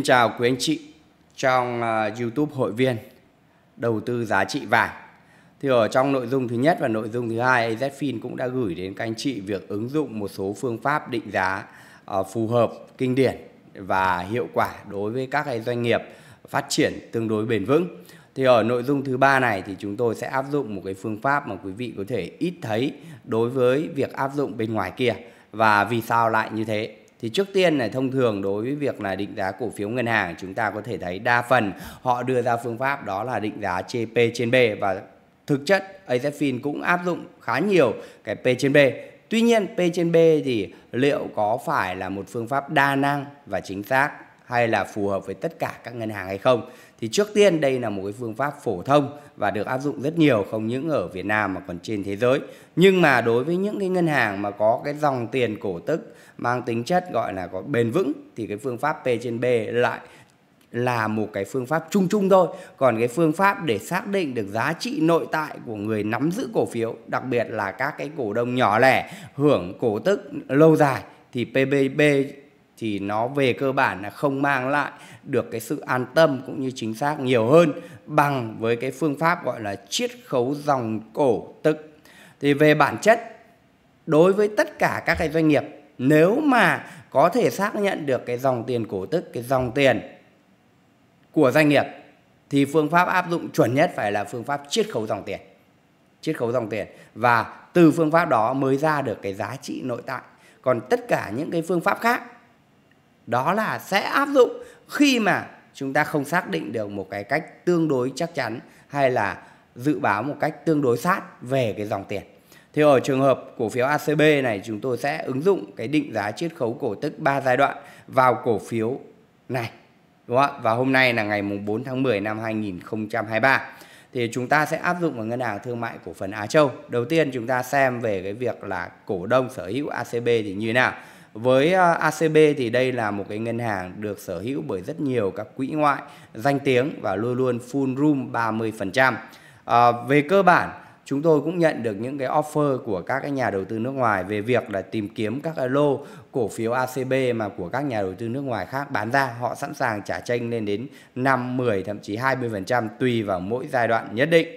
Xin chào quý anh chị trong à, YouTube hội viên đầu tư giá trị vàng. Thì ở trong nội dung thứ nhất và nội dung thứ hai, Zfin cũng đã gửi đến các anh chị việc ứng dụng một số phương pháp định giá à, phù hợp, kinh điển và hiệu quả đối với các doanh nghiệp phát triển tương đối bền vững. Thì ở nội dung thứ ba này thì chúng tôi sẽ áp dụng một cái phương pháp mà quý vị có thể ít thấy đối với việc áp dụng bên ngoài kia và vì sao lại như thế thì trước tiên này thông thường đối với việc là định giá cổ phiếu ngân hàng chúng ta có thể thấy đa phần họ đưa ra phương pháp đó là định giá trên P trên B và thực chất AZFIN cũng áp dụng khá nhiều cái P trên B Tuy nhiên P trên B thì liệu có phải là một phương pháp đa năng và chính xác hay là phù hợp với tất cả các ngân hàng hay không thì trước tiên đây là một cái phương pháp phổ thông và được áp dụng rất nhiều không những ở Việt Nam mà còn trên thế giới. Nhưng mà đối với những cái ngân hàng mà có cái dòng tiền cổ tức mang tính chất gọi là có bền vững thì cái phương pháp P trên B lại là một cái phương pháp chung chung thôi còn cái phương pháp để xác định được giá trị nội tại của người nắm giữ cổ phiếu đặc biệt là các cái cổ đông nhỏ lẻ hưởng cổ tức lâu dài thì PBB thì nó về cơ bản là không mang lại được cái sự an tâm cũng như chính xác nhiều hơn bằng với cái phương pháp gọi là chiết khấu dòng cổ tức. Thì về bản chất đối với tất cả các cái doanh nghiệp nếu mà có thể xác nhận được cái dòng tiền cổ tức, cái dòng tiền của doanh nghiệp thì phương pháp áp dụng chuẩn nhất phải là phương pháp chiết khấu dòng tiền. Chiết khấu dòng tiền và từ phương pháp đó mới ra được cái giá trị nội tại. Còn tất cả những cái phương pháp khác đó là sẽ áp dụng khi mà chúng ta không xác định được một cái cách tương đối chắc chắn hay là dự báo một cách tương đối sát về cái dòng tiền. Thì ở trường hợp cổ phiếu ACB này chúng tôi sẽ ứng dụng cái định giá chiết khấu cổ tức 3 giai đoạn vào cổ phiếu này. Đúng không Và hôm nay là ngày mùng 4 tháng 10 năm 2023 thì chúng ta sẽ áp dụng vào ngân hàng thương mại cổ phần Á Châu. Đầu tiên chúng ta xem về cái việc là cổ đông sở hữu ACB thì như thế nào. Với à, ACB thì đây là một cái ngân hàng được sở hữu bởi rất nhiều các quỹ ngoại danh tiếng và luôn luôn full room 30%. À, về cơ bản chúng tôi cũng nhận được những cái offer của các cái nhà đầu tư nước ngoài về việc là tìm kiếm các cái lô cổ phiếu ACB mà của các nhà đầu tư nước ngoài khác bán ra, họ sẵn sàng trả tranh lên đến 5, 10 thậm chí 20% tùy vào mỗi giai đoạn nhất định.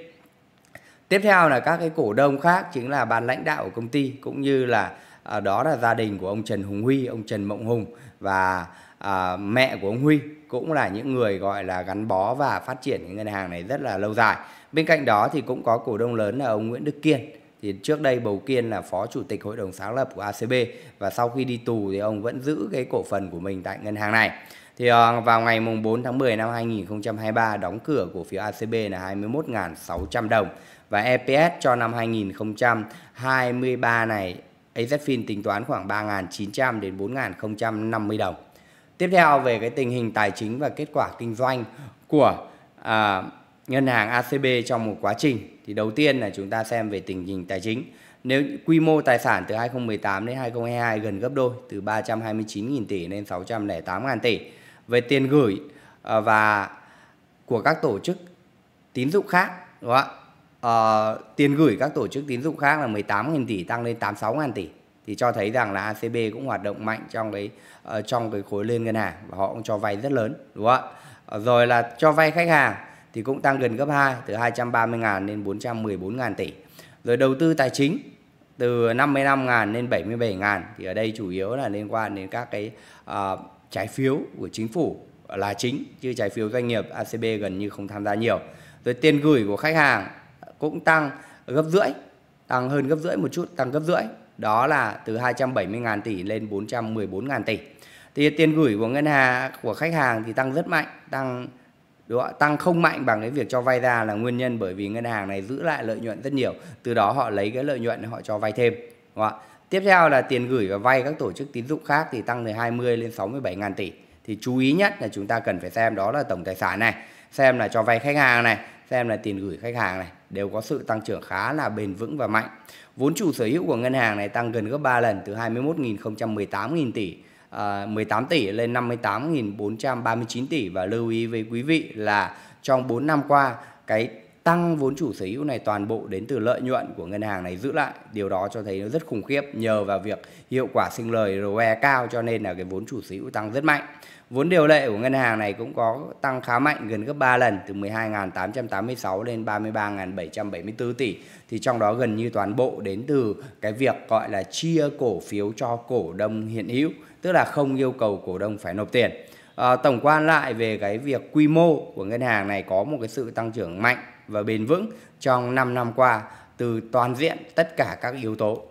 Tiếp theo là các cái cổ đông khác chính là ban lãnh đạo của công ty cũng như là à, đó là gia đình của ông Trần Hùng Huy, ông Trần Mộng Hùng và à, mẹ của ông Huy cũng là những người gọi là gắn bó và phát triển cái ngân hàng này rất là lâu dài. Bên cạnh đó thì cũng có cổ đông lớn là ông Nguyễn Đức Kiên. Thì trước đây Bầu Kiên là phó chủ tịch hội đồng sáng lập của ACB và sau khi đi tù thì ông vẫn giữ cái cổ phần của mình tại ngân hàng này. Thì ờ, vào ngày mùng 4 tháng 10 năm 2023 đóng cửa cổ phiếu ACB là 21.600 đồng và EPS cho năm 2023 này AZFIN tính toán khoảng 3.900 đến 4.050 đồng. Tiếp theo về cái tình hình tài chính và kết quả kinh doanh của à, ngân hàng ACB trong một quá trình thì đầu tiên là chúng ta xem về tình hình tài chính. Nếu quy mô tài sản từ 2018 đến 2022 gần gấp đôi từ 329.000 tỷ lên 608.000 tỷ. Về tiền gửi à, và của các tổ chức tín dụng khác đúng không ạ? uh, tiền gửi các tổ chức tín dụng khác là 18.000 tỷ tăng lên 86.000 tỷ thì cho thấy rằng là ACB cũng hoạt động mạnh trong cái uh, trong cái khối lên ngân hàng và họ cũng cho vay rất lớn đúng không ạ? Ờ, rồi là cho vay khách hàng thì cũng tăng gần gấp 2 từ 230.000 lên 414.000 tỷ. Rồi đầu tư tài chính từ 55.000 lên 77.000 thì ở đây chủ yếu là liên quan đến các cái uh, trái phiếu của chính phủ là chính chứ trái phiếu doanh nghiệp ACB gần như không tham gia nhiều. Rồi tiền gửi của khách hàng cũng tăng gấp rưỡi, tăng hơn gấp rưỡi một chút, tăng gấp rưỡi. Đó là từ 270.000 tỷ lên 414.000 tỷ. Thì tiền gửi của ngân hàng của khách hàng thì tăng rất mạnh, tăng đúng không? tăng không mạnh bằng cái việc cho vay ra là nguyên nhân bởi vì ngân hàng này giữ lại lợi nhuận rất nhiều, từ đó họ lấy cái lợi nhuận họ cho vay thêm. Đúng không? Tiếp theo là tiền gửi và vay các tổ chức tín dụng khác thì tăng từ 20 lên 67 ngàn tỷ. Thì chú ý nhất là chúng ta cần phải xem đó là tổng tài sản này, xem là cho vay khách hàng này, xem là tiền gửi khách hàng này đều có sự tăng trưởng khá là bền vững và mạnh. Vốn chủ sở hữu của ngân hàng này tăng gần gấp 3 lần từ 21 018 nghìn tỷ à, 18 tỷ lên 58.439 tỷ và lưu ý với quý vị là trong 4 năm qua cái tăng vốn chủ sở hữu này toàn bộ đến từ lợi nhuận của ngân hàng này giữ lại. Điều đó cho thấy nó rất khủng khiếp nhờ vào việc hiệu quả sinh lời ROE cao cho nên là cái vốn chủ sở hữu tăng rất mạnh. Vốn điều lệ của ngân hàng này cũng có tăng khá mạnh gần gấp 3 lần từ 12.886 lên 33.774 tỷ thì trong đó gần như toàn bộ đến từ cái việc gọi là chia cổ phiếu cho cổ đông hiện hữu tức là không yêu cầu cổ đông phải nộp tiền. À, tổng quan lại về cái việc quy mô của ngân hàng này có một cái sự tăng trưởng mạnh và bền vững trong 5 năm qua từ toàn diện tất cả các yếu tố.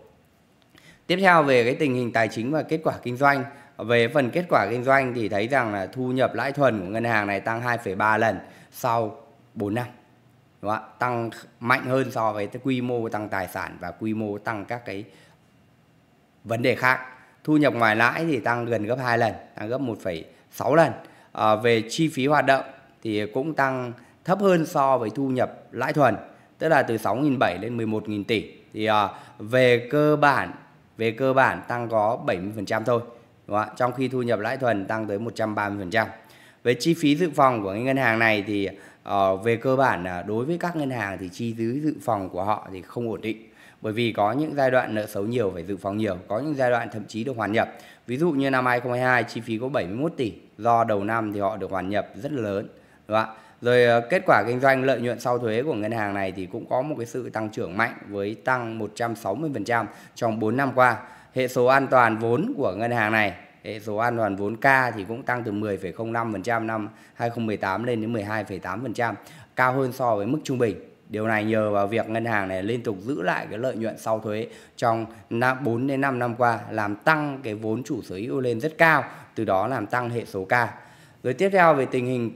Tiếp theo về cái tình hình tài chính và kết quả kinh doanh. Về phần kết quả kinh doanh thì thấy rằng là thu nhập lãi thuần của ngân hàng này tăng 2,3 lần sau 4 năm. Đúng không? Tăng mạnh hơn so với quy mô tăng tài sản và quy mô tăng các cái vấn đề khác. Thu nhập ngoài lãi thì tăng gần gấp 2 lần, tăng gấp 1,6 lần. À, về chi phí hoạt động thì cũng tăng thấp hơn so với thu nhập lãi thuần tức là từ 6.700 lên 11.000 tỷ thì à, về cơ bản về cơ bản tăng có 70% thôi đúng không? trong khi thu nhập lãi thuần tăng tới 130% về chi phí dự phòng của ngân hàng này thì à, về cơ bản là đối với các ngân hàng thì chi phí dự phòng của họ thì không ổn định bởi vì có những giai đoạn nợ xấu nhiều phải dự phòng nhiều, có những giai đoạn thậm chí được hoàn nhập. Ví dụ như năm 2022 chi phí có 71 tỷ, do đầu năm thì họ được hoàn nhập rất lớn, đúng không rồi ờ, kết quả kinh doanh lợi nhuận sau thuế của ngân hàng này thì cũng có một cái sự tăng trưởng mạnh với tăng 160% trong 4 năm qua. Hệ số an toàn vốn của ngân hàng này hệ số an toàn vốn K thì cũng tăng từ 10,05% năm 2018 lên đến 12,8%, cao hơn so với mức trung bình. Điều này nhờ vào việc ngân hàng này liên tục giữ lại cái lợi nhuận sau thuế trong 4 đến 5 năm qua làm tăng cái vốn chủ sở hữu lên rất cao, từ đó làm tăng hệ số K. Rồi tiếp theo về tình hình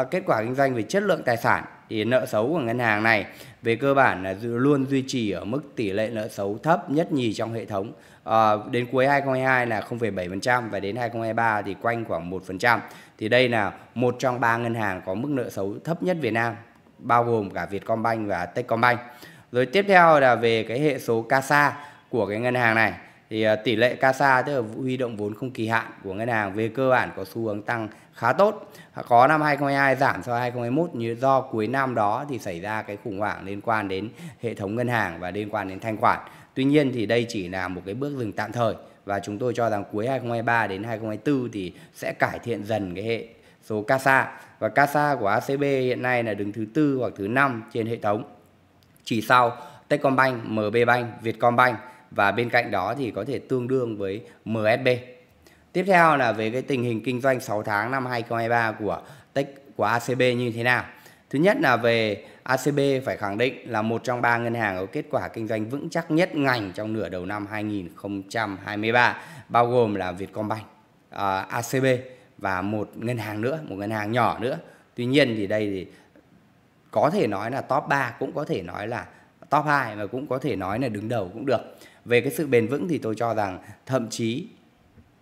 Ờ, kết quả kinh doanh về chất lượng tài sản thì nợ xấu của ngân hàng này về cơ bản là luôn duy trì ở mức tỷ lệ nợ xấu thấp nhất nhì trong hệ thống. À, đến cuối 2022 là 0,7% và đến 2023 thì quanh khoảng 1%. Thì đây là một trong ba ngân hàng có mức nợ xấu thấp nhất Việt Nam bao gồm cả Vietcombank và Techcombank. Rồi tiếp theo là về cái hệ số CASA của cái ngân hàng này thì à, tỷ lệ CASA tức là huy động vốn không kỳ hạn của ngân hàng về cơ bản có xu hướng tăng khá tốt. Có năm 2022 giảm so với 2021 như do cuối năm đó thì xảy ra cái khủng hoảng liên quan đến hệ thống ngân hàng và liên quan đến thanh khoản. Tuy nhiên thì đây chỉ là một cái bước dừng tạm thời và chúng tôi cho rằng cuối 2023 đến 2024 thì sẽ cải thiện dần cái hệ số CASA và CASA của ACB hiện nay là đứng thứ tư hoặc thứ năm trên hệ thống chỉ sau Techcombank, MB Bank, Vietcombank và bên cạnh đó thì có thể tương đương với MSB. Tiếp theo là về cái tình hình kinh doanh 6 tháng năm 2023 của Tech của ACB như thế nào. Thứ nhất là về ACB phải khẳng định là một trong ba ngân hàng có kết quả kinh doanh vững chắc nhất ngành trong nửa đầu năm 2023, bao gồm là Vietcombank, uh, à, ACB và một ngân hàng nữa, một ngân hàng nhỏ nữa. Tuy nhiên thì đây thì có thể nói là top 3 cũng có thể nói là top 2 và cũng có thể nói là đứng đầu cũng được về cái sự bền vững thì tôi cho rằng thậm chí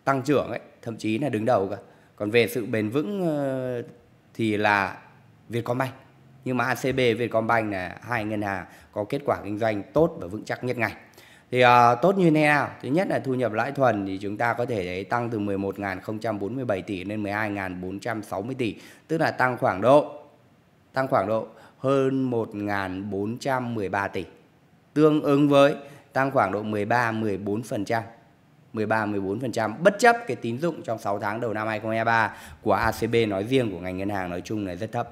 tăng trưởng ấy thậm chí là đứng đầu cả còn về sự bền vững ờ, thì là Vietcombank nhưng mà ACB Vietcombank là hai ngân hàng có kết quả kinh doanh tốt và vững chắc nhất ngành thì uh, tốt như thế nào thứ nhất là thu nhập lãi thuần thì chúng ta có thể thấy tăng từ 11.047 tỷ lên 12.460 tỷ tức là tăng khoảng độ tăng khoảng độ hơn 1.413 tỷ tương ứng với tăng khoảng độ 13 14%. 13-14% bất chấp cái tín dụng trong 6 tháng đầu năm 2023 của ACB nói riêng của ngành ngân hàng nói chung là rất thấp.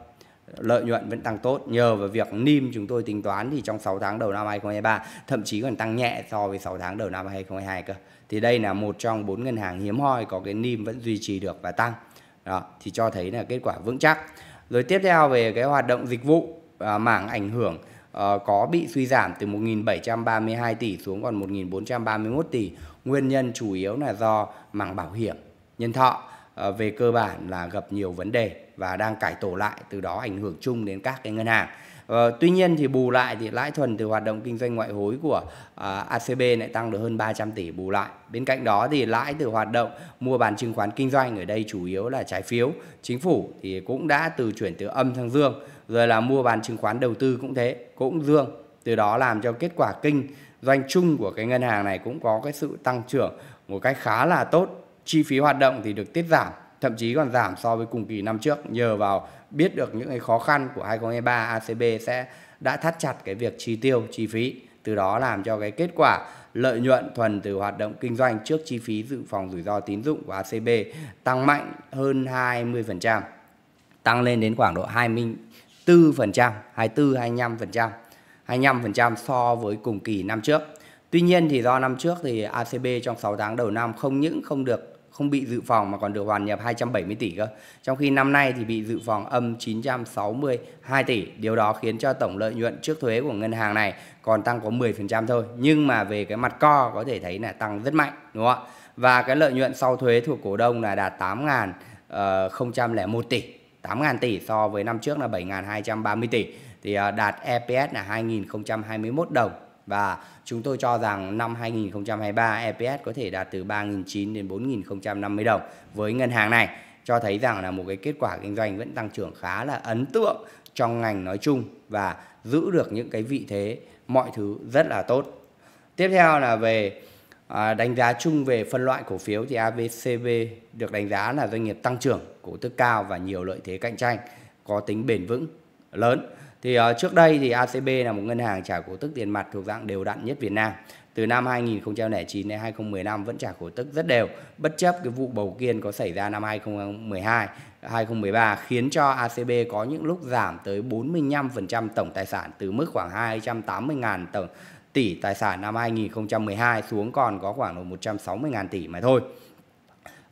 Lợi nhuận vẫn tăng tốt nhờ vào việc NIM chúng tôi tính toán thì trong 6 tháng đầu năm 2023 thậm chí còn tăng nhẹ so với 6 tháng đầu năm 2022 cơ. Thì đây là một trong bốn ngân hàng hiếm hoi có cái NIM vẫn duy trì được và tăng. Đó, thì cho thấy là kết quả vững chắc. Rồi tiếp theo về cái hoạt động dịch vụ à, mảng ảnh hưởng Ờ, có bị suy giảm từ 1.732 tỷ xuống còn 1.431 tỷ. Nguyên nhân chủ yếu là do mảng bảo hiểm nhân thọ ờ, về cơ bản là gặp nhiều vấn đề và đang cải tổ lại từ đó ảnh hưởng chung đến các cái ngân hàng. Ờ, tuy nhiên thì bù lại thì lãi thuần từ hoạt động kinh doanh ngoại hối của à, ACB lại tăng được hơn 300 tỷ bù lại. Bên cạnh đó thì lãi từ hoạt động mua bán chứng khoán kinh doanh ở đây chủ yếu là trái phiếu. Chính phủ thì cũng đã từ chuyển từ âm sang dương, rồi là mua bán chứng khoán đầu tư cũng thế, cũng dương. Từ đó làm cho kết quả kinh doanh chung của cái ngân hàng này cũng có cái sự tăng trưởng một cách khá là tốt. Chi phí hoạt động thì được tiết giảm thậm chí còn giảm so với cùng kỳ năm trước nhờ vào biết được những cái khó khăn của 2023 e ACB sẽ đã thắt chặt cái việc chi tiêu chi phí từ đó làm cho cái kết quả lợi nhuận thuần từ hoạt động kinh doanh trước chi phí dự phòng rủi ro tín dụng của ACB tăng mạnh hơn 20%, tăng lên đến khoảng độ 24%, 24-25%, 25% so với cùng kỳ năm trước. Tuy nhiên thì do năm trước thì ACB trong 6 tháng đầu năm không những không được không bị dự phòng mà còn được hoàn nhập 270 tỷ cơ. Trong khi năm nay thì bị dự phòng âm 962 tỷ. Điều đó khiến cho tổng lợi nhuận trước thuế của ngân hàng này còn tăng có 10% thôi. Nhưng mà về cái mặt co có thể thấy là tăng rất mạnh đúng không ạ? Và cái lợi nhuận sau thuế thuộc cổ đông là đạt 8.001 ờ, tỷ. 8.000 tỷ so với năm trước là 7.230 tỷ thì ờ, đạt EPS là 2.021 đồng và chúng tôi cho rằng năm 2023 EPS có thể đạt từ 3.900 đến 4.050 đồng với ngân hàng này cho thấy rằng là một cái kết quả kinh doanh vẫn tăng trưởng khá là ấn tượng trong ngành nói chung và giữ được những cái vị thế mọi thứ rất là tốt. Tiếp theo là về à, đánh giá chung về phân loại cổ phiếu thì ABCB được đánh giá là doanh nghiệp tăng trưởng, cổ tức cao và nhiều lợi thế cạnh tranh, có tính bền vững lớn. Thì uh, trước đây thì ACB là một ngân hàng trả cổ tức tiền mặt thuộc dạng đều đặn nhất Việt Nam. Từ năm 2009 đến 2015 vẫn trả cổ tức rất đều, bất chấp cái vụ bầu kiên có xảy ra năm 2012, 2013 khiến cho ACB có những lúc giảm tới 45% tổng tài sản từ mức khoảng 280.000 tổng tỷ tài sản năm 2012 xuống còn có khoảng 160.000 tỷ mà thôi.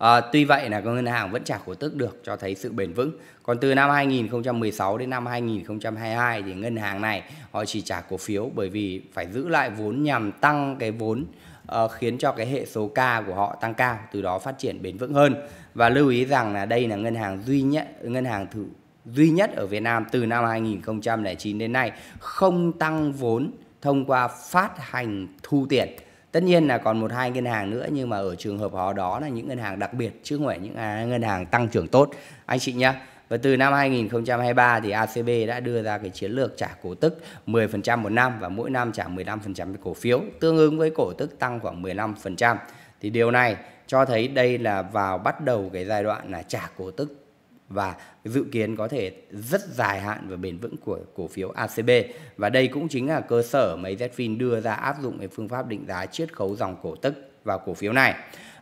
À, tuy vậy là ngân hàng vẫn trả cổ tức được cho thấy sự bền vững. Còn từ năm 2016 đến năm 2022 thì ngân hàng này họ chỉ trả cổ phiếu bởi vì phải giữ lại vốn nhằm tăng cái vốn uh, khiến cho cái hệ số K của họ tăng cao, từ đó phát triển bền vững hơn. Và lưu ý rằng là đây là ngân hàng duy nhất ngân hàng thử, duy nhất ở Việt Nam từ năm 2009 đến nay không tăng vốn thông qua phát hành thu tiền tất nhiên là còn một hai ngân hàng nữa nhưng mà ở trường hợp họ đó là những ngân hàng đặc biệt chứ không phải những à, ngân hàng tăng trưởng tốt anh chị nhé và từ năm 2023 thì ACB đã đưa ra cái chiến lược trả cổ tức 10% một năm và mỗi năm trả 15% cổ phiếu, tương ứng với cổ tức tăng khoảng 15%. Thì điều này cho thấy đây là vào bắt đầu cái giai đoạn là trả cổ tức và dự kiến có thể rất dài hạn và bền vững của cổ phiếu ACB và đây cũng chính là cơ sở mà zfin đưa ra áp dụng cái phương pháp định giá chiết khấu dòng cổ tức vào cổ phiếu này.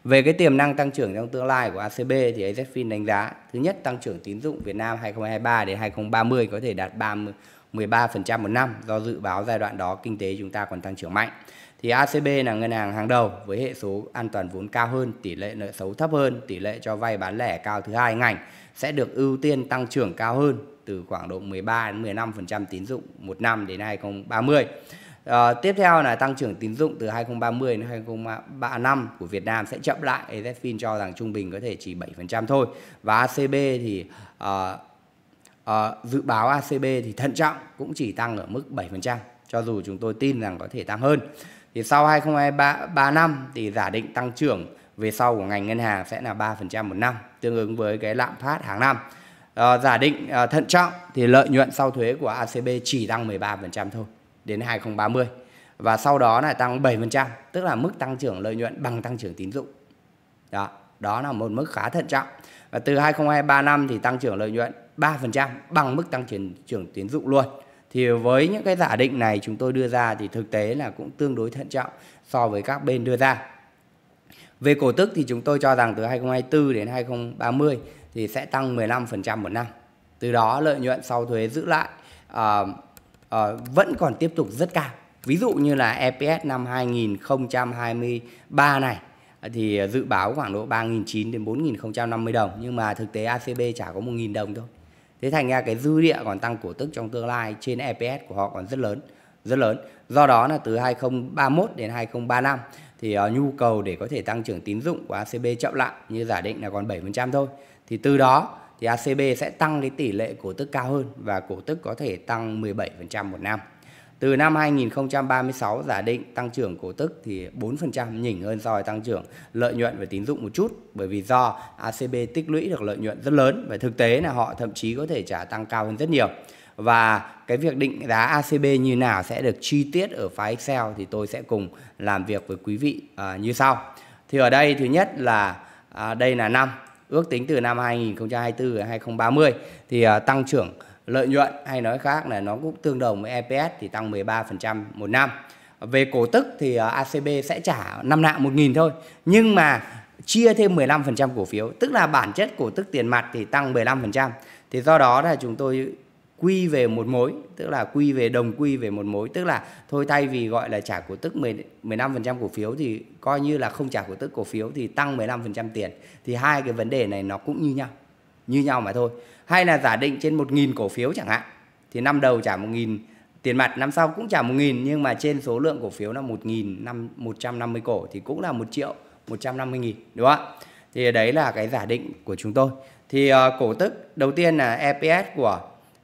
Về cái tiềm năng tăng trưởng trong tương lai của ACB thì zfin đánh giá thứ nhất tăng trưởng tín dụng Việt Nam 2023 đến 2030 có thể đạt 30 13% một năm do dự báo giai đoạn đó kinh tế chúng ta còn tăng trưởng mạnh. Thì ACB là ngân hàng hàng đầu với hệ số an toàn vốn cao hơn, tỷ lệ nợ xấu thấp hơn, tỷ lệ cho vay bán lẻ cao thứ hai ngành sẽ được ưu tiên tăng trưởng cao hơn từ khoảng độ 13 đến 15% tín dụng một năm đến 2030. À, ờ, tiếp theo là tăng trưởng tín dụng từ 2030 đến 2035 của Việt Nam sẽ chậm lại. AZFIN cho rằng trung bình có thể chỉ 7% thôi. Và ACB thì à, à, dự báo ACB thì thận trọng cũng chỉ tăng ở mức 7% cho dù chúng tôi tin rằng có thể tăng hơn. Thì sau 2023 3 năm thì giả định tăng trưởng về sau của ngành ngân hàng sẽ là 3% một năm tương ứng với cái lạm phát hàng năm. À, giả định à, thận trọng thì lợi nhuận sau thuế của ACB chỉ tăng 13% thôi đến 2030 và sau đó là tăng 7%, tức là mức tăng trưởng lợi nhuận bằng tăng trưởng tín dụng. Đó, đó là một mức khá thận trọng. Và từ 2023 năm thì tăng trưởng lợi nhuận 3% bằng mức tăng trưởng trưởng tín dụng luôn. Thì với những cái giả định này chúng tôi đưa ra thì thực tế là cũng tương đối thận trọng so với các bên đưa ra. Về cổ tức thì chúng tôi cho rằng từ 2024 đến 2030 thì sẽ tăng 15% một năm. Từ đó lợi nhuận sau thuế giữ lại uh, uh, vẫn còn tiếp tục rất cao. Ví dụ như là EPS năm 2023 này ờ, thì dự báo khoảng độ 3.900 đến 4.050 đồng nhưng mà thực tế ACB chả có 1.000 đồng thôi. Thế thành ra cái dư địa còn tăng cổ tức trong tương lai trên EPS của họ còn rất lớn, rất lớn. Do đó là từ 2031 đến 2035 thì uh, nhu cầu để có thể tăng trưởng tín dụng của ACB chậm lại như giả định là còn 7% thôi. Thì từ đó thì ACB sẽ tăng cái tỷ lệ cổ tức cao hơn và cổ tức có thể tăng 17% một năm. Từ năm 2036 giả định tăng trưởng cổ tức thì 4% nhỉnh hơn so với tăng trưởng lợi nhuận và tín dụng một chút bởi vì do ACB tích lũy được lợi nhuận rất lớn và thực tế là họ thậm chí có thể trả tăng cao hơn rất nhiều và cái việc định giá ACB như nào sẽ được chi tiết ở file Excel thì tôi sẽ cùng làm việc với quý vị à, như sau. Thì ở đây thứ nhất là à, đây là năm ước tính từ năm 2024 đến 2030 thì à, tăng trưởng lợi nhuận hay nói khác là nó cũng tương đồng với EPS thì tăng 13% một năm. Về cổ tức thì à, ACB sẽ trả năm nạng 1.000 thôi. Nhưng mà chia thêm 15% cổ phiếu, tức là bản chất cổ tức tiền mặt thì tăng 15%. Thì do đó là chúng tôi quy về một mối tức là quy về đồng quy về một mối tức là thôi thay vì gọi là trả cổ tức 10 15% cổ phiếu thì coi như là không trả cổ tức cổ phiếu thì tăng 15% tiền thì hai cái vấn đề này nó cũng như nhau như nhau mà thôi hay là giả định trên 1.000 cổ phiếu chẳng hạn thì năm đầu trả 1.000 tiền mặt năm sau cũng trả 1.000 nhưng mà trên số lượng cổ phiếu là 1.150 cổ thì cũng là 1 triệu 150 nghìn đúng không ạ thì đấy là cái giả định của chúng tôi thì uh, cổ tức đầu tiên là EPS của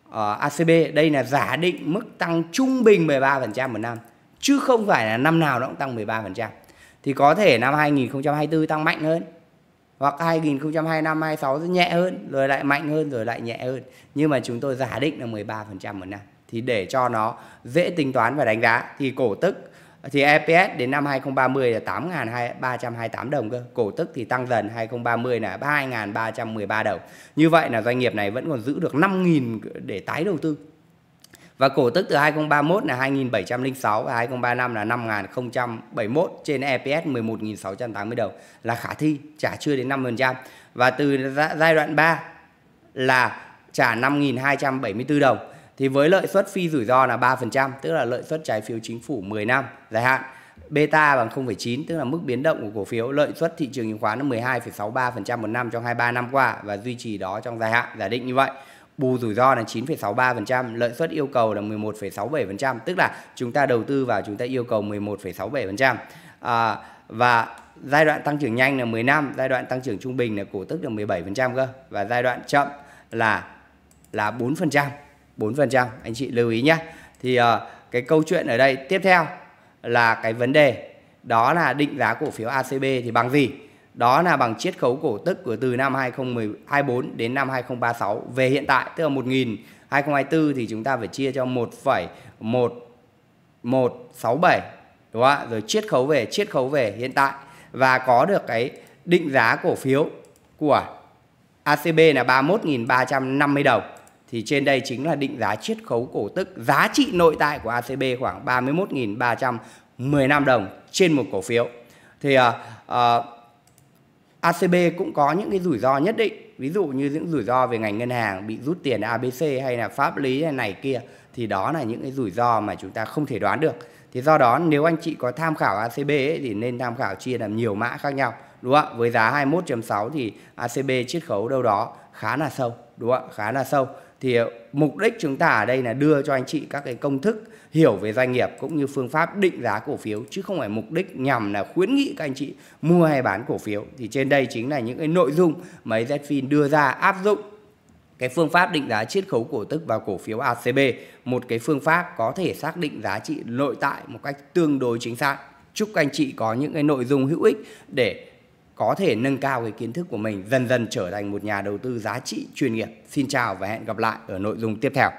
uh, ờ, ACB đây là giả định mức tăng trung bình 13% một năm chứ không phải là năm nào nó cũng tăng 13% thì có thể năm 2024 tăng mạnh hơn hoặc 2025 26 sẽ nhẹ hơn rồi lại mạnh hơn rồi lại nhẹ hơn nhưng mà chúng tôi giả định là 13% một năm thì để cho nó dễ tính toán và đánh giá thì cổ tức thì EPS đến năm 2030 là 8.328 đồng cơ. Cổ tức thì tăng dần 2030 là 2.313 đồng. Như vậy là doanh nghiệp này vẫn còn giữ được 5.000 để tái đầu tư. Và cổ tức từ 2031 là 2706 và 2035 là 5071 trên EPS 11.680 đồng là khả thi, trả chưa đến 5%. Và từ giai đoạn 3 là trả 5.274 đồng thì với lợi suất phi rủi ro là 3%, tức là lợi suất trái phiếu chính phủ 10 năm dài hạn. Beta bằng 0,9 tức là mức biến động của cổ phiếu, lợi suất thị trường chứng khoán là 12,63% một năm trong 23 năm qua và duy trì đó trong dài hạn, giả định như vậy. Bù rủi ro là 9,63%, lợi suất yêu cầu là 11,67%, tức là chúng ta đầu tư vào chúng ta yêu cầu 11,67%. À, và giai đoạn tăng trưởng nhanh là 10 năm, giai đoạn tăng trưởng trung bình là cổ tức là 17% cơ và giai đoạn chậm là là 4%. 4%. Anh chị lưu ý nhé. Thì uh, cái câu chuyện ở đây tiếp theo là cái vấn đề đó là định giá cổ phiếu ACB thì bằng gì? Đó là bằng chiết khấu cổ tức của từ năm 2024 đến năm 2036 về hiện tại tức là 1 2024 thì chúng ta phải chia cho 1,1167 đúng không ạ? Rồi chiết khấu về chiết khấu về hiện tại và có được cái định giá cổ phiếu của ACB là 31.350 đồng thì trên đây chính là định giá chiết khấu cổ tức giá trị nội tại của ACB khoảng 31.315 đồng trên một cổ phiếu. Thì uh, ờ, uh, ờ, ACB cũng có những cái rủi ro nhất định, ví dụ như những rủi ro về ngành ngân hàng bị rút tiền ABC hay là pháp lý hay này kia thì đó là những cái rủi ro mà chúng ta không thể đoán được. Thì do đó nếu anh chị có tham khảo ACB ấy, thì nên tham khảo chia làm nhiều mã khác nhau. Đúng không ạ? Với giá 21.6 thì ACB chiết khấu đâu đó khá là sâu, đúng không ạ? Khá là sâu thì ờ, mục đích chúng ta ở đây là đưa cho anh chị các cái công thức hiểu về doanh nghiệp cũng như phương pháp định giá cổ phiếu chứ không phải mục đích nhằm là khuyến nghị các anh chị mua hay bán cổ phiếu thì trên đây chính là những cái nội dung mà ZFIN đưa ra áp dụng cái phương pháp định giá chiết khấu cổ tức vào cổ phiếu ACB một cái phương pháp có thể xác định giá trị nội tại một cách tương đối chính xác chúc các anh chị có những cái nội dung hữu ích để có thể nâng cao cái kiến thức của mình dần dần trở thành một nhà đầu tư giá trị chuyên nghiệp. Xin chào và hẹn gặp lại ở nội dung tiếp theo.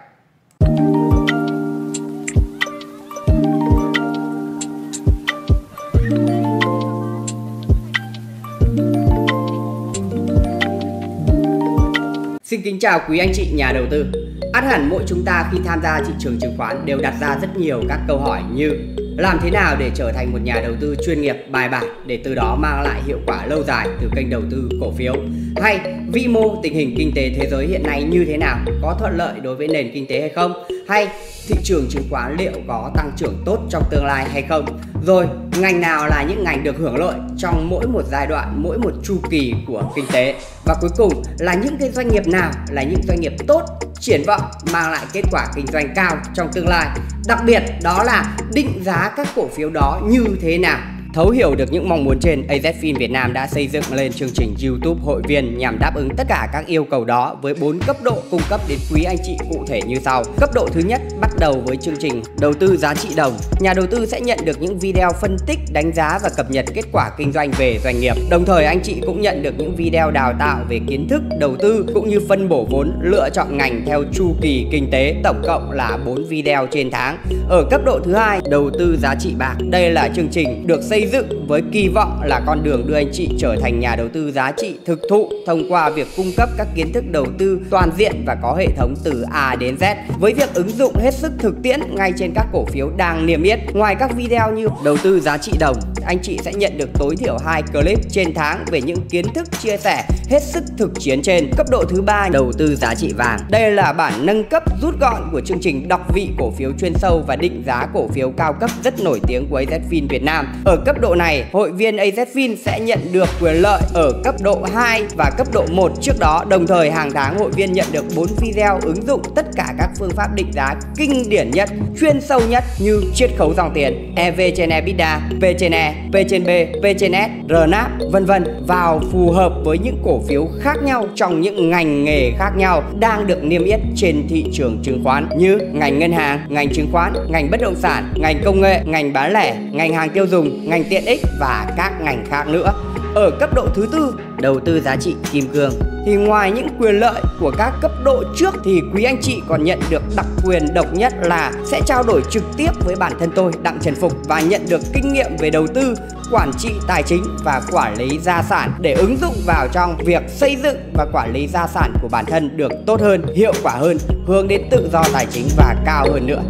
Xin kính chào quý anh chị nhà đầu tư. Át hẳn mỗi chúng ta khi tham gia thị trường chứng khoán đều đặt ra rất nhiều các câu hỏi như làm thế nào để trở thành một nhà đầu tư chuyên nghiệp bài bản để từ đó mang lại hiệu quả lâu dài từ kênh đầu tư cổ phiếu? Hay vĩ mô tình hình kinh tế thế giới hiện nay như thế nào? Có thuận lợi đối với nền kinh tế hay không? Hay thị trường chứng khoán liệu có tăng trưởng tốt trong tương lai hay không? Rồi, ngành nào là những ngành được hưởng lợi trong mỗi một giai đoạn, mỗi một chu kỳ của kinh tế? Và cuối cùng là những cái doanh nghiệp nào là những doanh nghiệp tốt, triển vọng mang lại kết quả kinh doanh cao trong tương lai? Đặc biệt đó là định giá các cổ phiếu đó như thế nào? Thấu hiểu được những mong muốn trên, AZFIN Việt Nam đã xây dựng lên chương trình YouTube hội viên nhằm đáp ứng tất cả các yêu cầu đó với 4 cấp độ cung cấp đến quý anh chị cụ thể như sau. Cấp độ thứ nhất bắt đầu với chương trình đầu tư giá trị đồng. Nhà đầu tư sẽ nhận được những video phân tích, đánh giá và cập nhật kết quả kinh doanh về doanh nghiệp. Đồng thời anh chị cũng nhận được những video đào tạo về kiến thức đầu tư cũng như phân bổ vốn, lựa chọn ngành theo chu kỳ kinh tế, tổng cộng là 4 video trên tháng. Ở cấp độ thứ hai, đầu tư giá trị bạc. Đây là chương trình được xây xây dựng với kỳ vọng là con đường đưa anh chị trở thành nhà đầu tư giá trị thực thụ thông qua việc cung cấp các kiến thức đầu tư toàn diện và có hệ thống từ A đến Z với việc ứng dụng hết sức thực tiễn ngay trên các cổ phiếu đang niêm yết. Ngoài các video như đầu tư giá trị đồng, anh chị sẽ nhận được tối thiểu 2 clip trên tháng về những kiến thức chia sẻ hết sức thực chiến trên. Cấp độ thứ ba đầu tư giá trị vàng. Đây là bản nâng cấp rút gọn của chương trình đọc vị cổ phiếu chuyên sâu và định giá cổ phiếu cao cấp rất nổi tiếng của AZFIN Việt Nam. Ở cấp độ này, hội viên AZFIN sẽ nhận được quyền lợi ở cấp độ 2 và cấp độ 1 trước đó. Đồng thời hàng tháng hội viên nhận được 4 video ứng dụng tất cả các phương pháp định giá kinh điển nhất, chuyên sâu nhất như chiết khấu dòng tiền, EV trên EBITDA, P trên E, P trên B, P trên S, RNAP vân vân vào phù hợp với những cổ phiếu khác nhau trong những ngành nghề khác nhau đang được niêm yết trên thị trường chứng khoán như ngành ngân hàng, ngành chứng khoán, ngành bất động sản, ngành công nghệ, ngành bán lẻ, ngành hàng tiêu dùng, ngành tiện ích và các ngành khác nữa. Ở cấp độ thứ tư, đầu tư giá trị kim cương thì ngoài những quyền lợi của các cấp độ trước thì quý anh chị còn nhận được đặc quyền độc nhất là sẽ trao đổi trực tiếp với bản thân tôi Đặng Trần Phục và nhận được kinh nghiệm về đầu tư, quản trị tài chính và quản lý gia sản để ứng dụng vào trong việc xây dựng và quản lý gia sản của bản thân được tốt hơn, hiệu quả hơn, hướng đến tự do tài chính và cao hơn nữa.